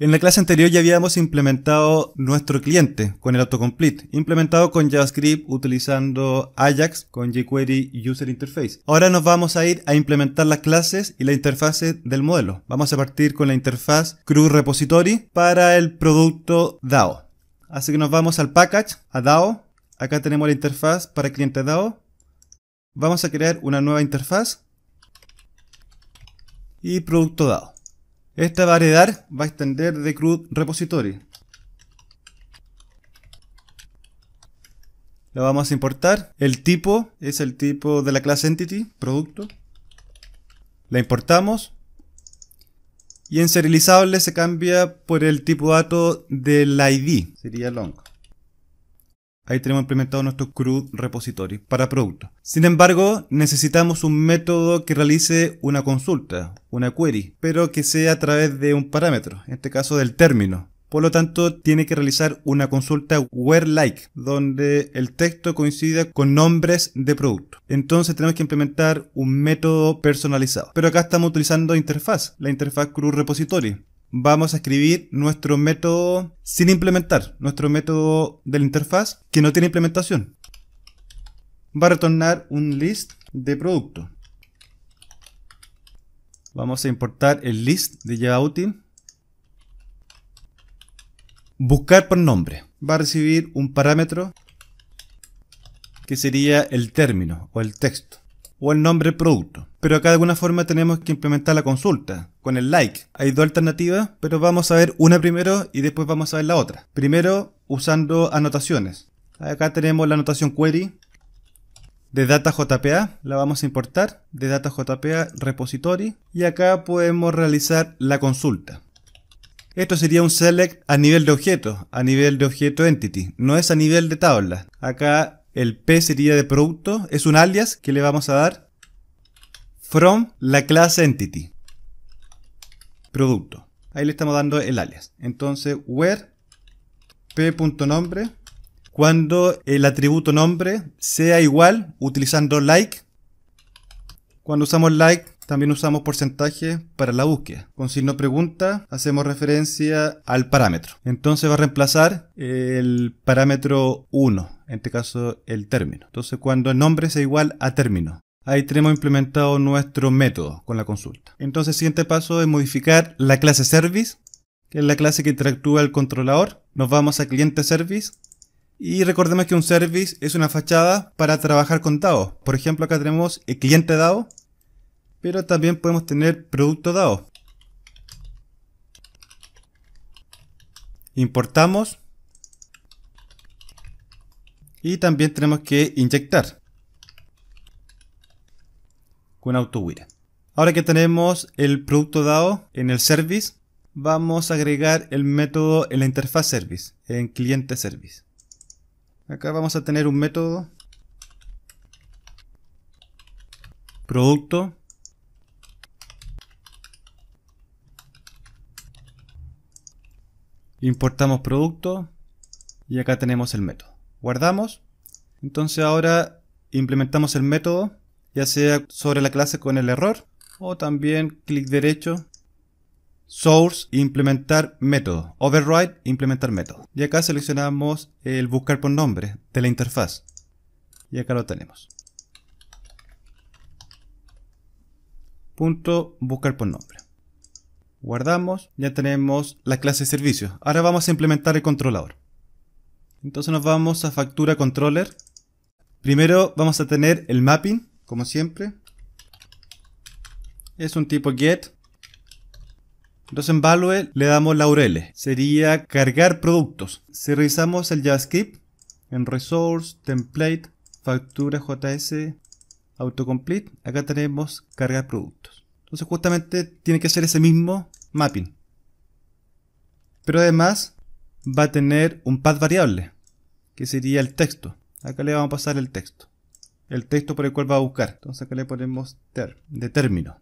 En la clase anterior ya habíamos implementado nuestro cliente con el autocomplete, implementado con JavaScript utilizando Ajax con jQuery User Interface. Ahora nos vamos a ir a implementar las clases y la interfase del modelo. Vamos a partir con la interfaz CRUD Repository para el producto DAO. Así que nos vamos al package, a DAO. Acá tenemos la interfaz para cliente DAO. Vamos a crear una nueva interfaz y producto DAO. Esta va a va a extender de CRUD repository. La vamos a importar. El tipo es el tipo de la clase entity, producto. La importamos. Y en serializable se cambia por el tipo de dato del ID, sería long. Ahí tenemos implementado nuestro CRUD repository para productos. Sin embargo, necesitamos un método que realice una consulta, una query, pero que sea a través de un parámetro, en este caso del término. Por lo tanto, tiene que realizar una consulta where like, donde el texto coincida con nombres de producto. Entonces tenemos que implementar un método personalizado. Pero acá estamos utilizando interfaz, la interfaz CRUD repository vamos a escribir nuestro método sin implementar, nuestro método de la interfaz que no tiene implementación. Va a retornar un list de producto. Vamos a importar el list de JavaUtil. Buscar por nombre. Va a recibir un parámetro que sería el término o el texto o el nombre del producto. Pero acá de alguna forma tenemos que implementar la consulta con el like. Hay dos alternativas, pero vamos a ver una primero y después vamos a ver la otra. Primero usando anotaciones. Acá tenemos la anotación query de data JPA, la vamos a importar de data JPA repository y acá podemos realizar la consulta. Esto sería un select a nivel de objeto, a nivel de objeto entity, no es a nivel de tabla. Acá el P sería de producto, es un alias que le vamos a dar from la clase entity. Producto. Ahí le estamos dando el alias. Entonces, where p.nombre cuando el atributo nombre sea igual utilizando like. Cuando usamos like también usamos porcentaje para la búsqueda. Con signo pregunta hacemos referencia al parámetro. Entonces va a reemplazar el parámetro 1, en este caso el término. Entonces cuando el nombre sea igual a término. Ahí tenemos implementado nuestro método con la consulta. Entonces el siguiente paso es modificar la clase service, que es la clase que interactúa el controlador. Nos vamos a cliente service y recordemos que un service es una fachada para trabajar con DAO. Por ejemplo, acá tenemos el cliente DAO pero también podemos tener producto dado. Importamos y también tenemos que inyectar con autowire. Ahora que tenemos el producto dado en el service, vamos a agregar el método en la interfaz service, en cliente service. Acá vamos a tener un método producto Importamos producto y acá tenemos el método. Guardamos. Entonces ahora implementamos el método, ya sea sobre la clase con el error o también clic derecho, source, implementar método, override, implementar método. Y acá seleccionamos el buscar por nombre de la interfaz. Y acá lo tenemos. Punto buscar por nombre. Guardamos, ya tenemos la clase de servicios. Ahora vamos a implementar el controlador. Entonces nos vamos a factura controller. Primero vamos a tener el mapping, como siempre. Es un tipo get. Entonces en value le damos la URL. Sería cargar productos. Si revisamos el JavaScript, en resource, template, factura JS, autocomplete, acá tenemos cargar productos. Entonces justamente tiene que ser ese mismo mapping. Pero además va a tener un path variable, que sería el texto. Acá le vamos a pasar el texto. El texto por el cual va a buscar. Entonces acá le ponemos ter, de término.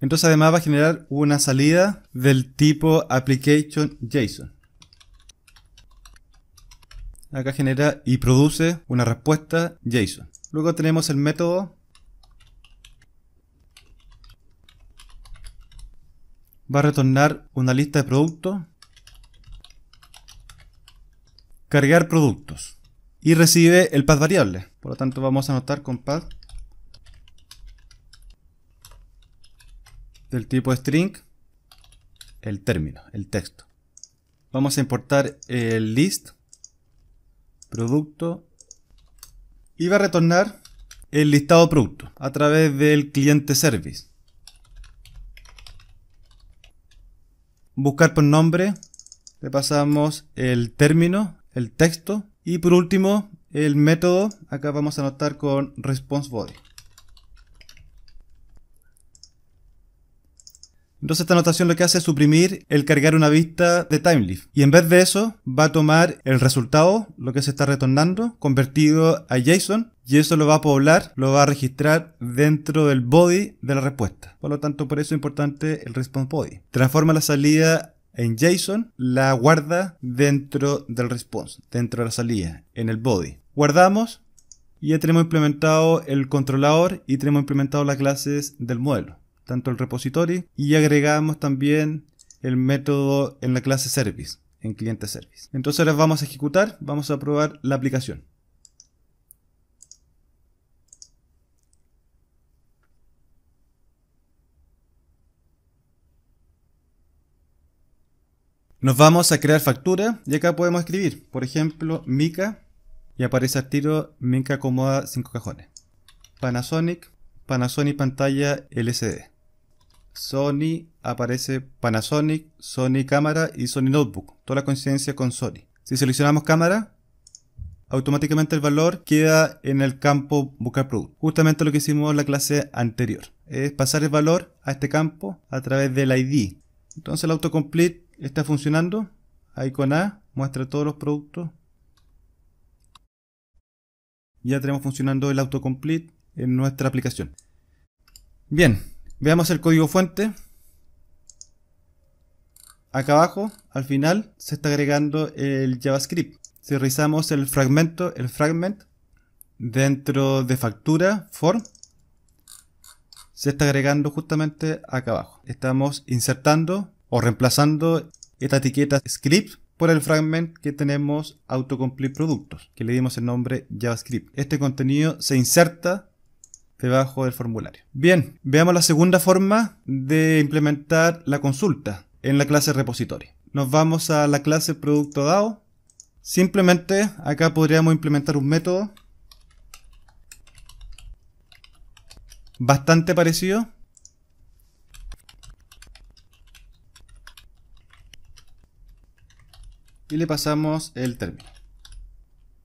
Entonces además va a generar una salida del tipo application JSON. Acá genera y produce una respuesta JSON. Luego tenemos el método va a retornar una lista de productos, cargar productos y recibe el path variable. Por lo tanto vamos a anotar con path del tipo string el término, el texto. Vamos a importar el list producto y va a retornar el listado producto a través del cliente service. buscar por nombre, le pasamos el término, el texto y por último el método, acá vamos a anotar con response body. Entonces esta anotación lo que hace es suprimir el cargar una vista de timelift. Y en vez de eso, va a tomar el resultado, lo que se está retornando, convertido a JSON, y eso lo va a poblar, lo va a registrar dentro del body de la respuesta. Por lo tanto, por eso es importante el response body. Transforma la salida en JSON, la guarda dentro del response, dentro de la salida, en el body. Guardamos y ya tenemos implementado el controlador y tenemos implementado las clases del modelo tanto el repository, y agregamos también el método en la clase service, en cliente service. Entonces ahora vamos a ejecutar, vamos a probar la aplicación. Nos vamos a crear factura y acá podemos escribir, por ejemplo, Mica y aparece al tiro Mica acomoda 5 cajones. Panasonic, Panasonic pantalla LCD. Sony aparece Panasonic, Sony Cámara y Sony Notebook. Toda la coincidencia con Sony. Si seleccionamos cámara, automáticamente el valor queda en el campo buscar producto. Justamente lo que hicimos en la clase anterior. Es pasar el valor a este campo a través del ID. Entonces el autocomplete está funcionando. Ahí A muestra todos los productos. Ya tenemos funcionando el autocomplete en nuestra aplicación. Bien, Veamos el código fuente. Acá abajo, al final, se está agregando el JavaScript. Si revisamos el fragmento, el fragment, dentro de factura, form, se está agregando justamente acá abajo. Estamos insertando o reemplazando esta etiqueta script por el fragment que tenemos autocomplete productos, que le dimos el nombre JavaScript. Este contenido se inserta debajo del formulario. Bien, veamos la segunda forma de implementar la consulta en la clase repositorio. Nos vamos a la clase producto dado. Simplemente acá podríamos implementar un método bastante parecido. Y le pasamos el término.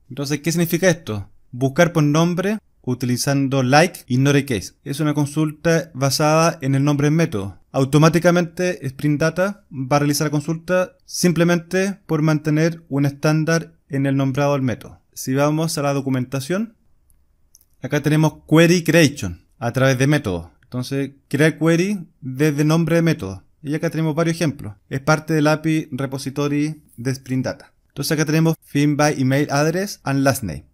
Entonces, ¿qué significa esto? Buscar por nombre utilizando like ignore case. Es una consulta basada en el nombre del método. Automáticamente Spring Data va a realizar la consulta simplemente por mantener un estándar en el nombrado del método. Si vamos a la documentación, acá tenemos query creation a través de método. Entonces, crear query desde nombre de método. Y acá tenemos varios ejemplos. Es parte del API repository de Spring Data. Entonces acá tenemos fin by email address and last name.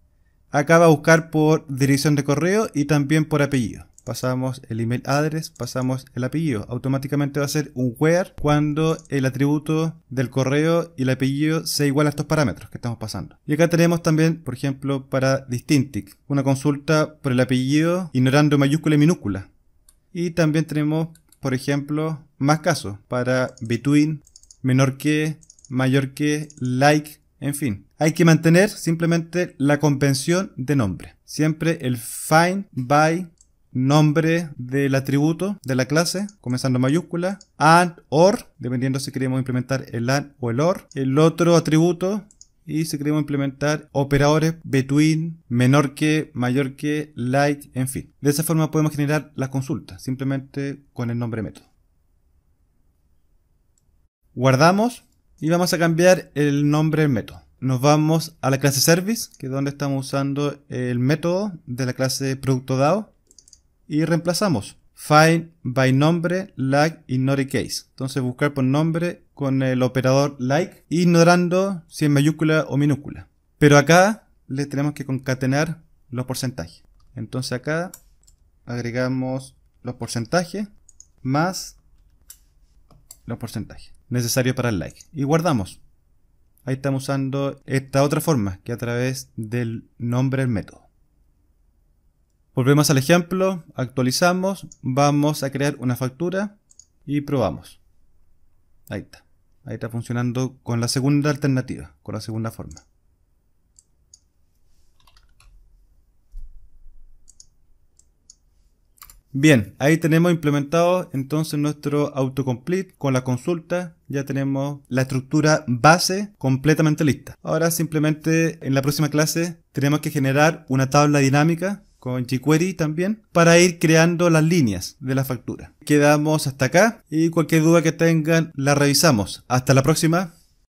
Acá va a buscar por dirección de correo y también por apellido. Pasamos el email address, pasamos el apellido. Automáticamente va a ser un where cuando el atributo del correo y el apellido sea igual a estos parámetros que estamos pasando. Y acá tenemos también, por ejemplo, para Distintic, una consulta por el apellido ignorando mayúscula y minúscula. Y también tenemos, por ejemplo, más casos para between, menor que, mayor que, like, en fin, hay que mantener simplemente la convención de nombre. Siempre el find by nombre del atributo de la clase, comenzando mayúscula, and, or, dependiendo si queremos implementar el and o el or, el otro atributo y si queremos implementar operadores between, menor que, mayor que, like, en fin. De esa forma podemos generar las consultas, simplemente con el nombre método. Guardamos y vamos a cambiar el nombre del método. Nos vamos a la clase service, que es donde estamos usando el método de la clase producto dado. Y reemplazamos find by nombre like ignore case. Entonces buscar por nombre con el operador like, ignorando si es mayúscula o minúscula. Pero acá le tenemos que concatenar los porcentajes. Entonces acá agregamos los porcentajes más los porcentajes necesario para el like. Y guardamos. Ahí estamos usando esta otra forma, que a través del nombre del método. Volvemos al ejemplo, actualizamos, vamos a crear una factura y probamos. Ahí está. Ahí está funcionando con la segunda alternativa, con la segunda forma. Bien, ahí tenemos implementado entonces nuestro autocomplete con la consulta. Ya tenemos la estructura base completamente lista. Ahora simplemente en la próxima clase tenemos que generar una tabla dinámica con jQuery también, para ir creando las líneas de la factura. Quedamos hasta acá y cualquier duda que tengan la revisamos. Hasta la próxima.